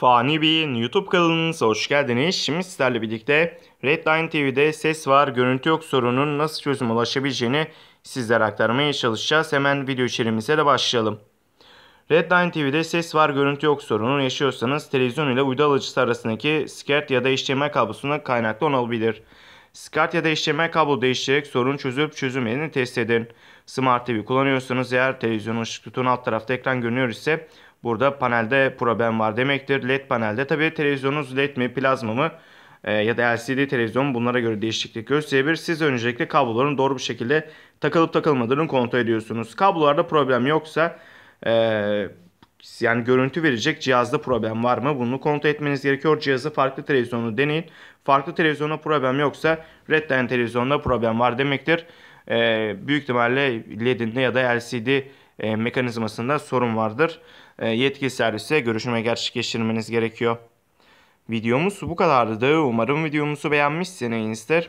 Fani Bey'in YouTube kanalınıza hoş geldiniz. Şimdi sizlerle birlikte Redline TV'de ses var, görüntü yok sorunun nasıl çözüm ulaşabileceğini sizlere aktarmaya çalışacağız. Hemen video içerimize de başlayalım. Redline TV'de ses var, görüntü yok sorunu yaşıyorsanız televizyon ile uydu alıcısı arasındaki skirt ya da HDMI kablosundan kaynaklı olabilir. SCART ya da HDMI kablo değiştirerek sorun çözüp çözülmediğini test edin. Smart TV kullanıyorsanız eğer televizyonun ışık tutuğun alt tarafta ekran görünüyor ise burada panelde problem var demektir. LED panelde tabi televizyonunuz LED mi plazma mı e, ya da LCD televizyon bunlara göre değişiklik gösterebilir. Siz öncelikle kabloların doğru bir şekilde takılıp takılmadığını kontrol ediyorsunuz. Kablolarda problem yoksa e, yani görüntü verecek cihazda problem var mı? Bunu kontrol etmeniz gerekiyor. Cihazı farklı televizyonu deneyin. Farklı televizyonda problem yoksa Red Line televizyonda problem var demektir. Ee, büyük ihtimalle LED'inde ya da LCD e, mekanizmasında sorun vardır. E, yetkili servise görüşme gerçekleştirmeniz gerekiyor. Videomuz bu kadardı. Umarım videomuzu beğenmişsinizdir.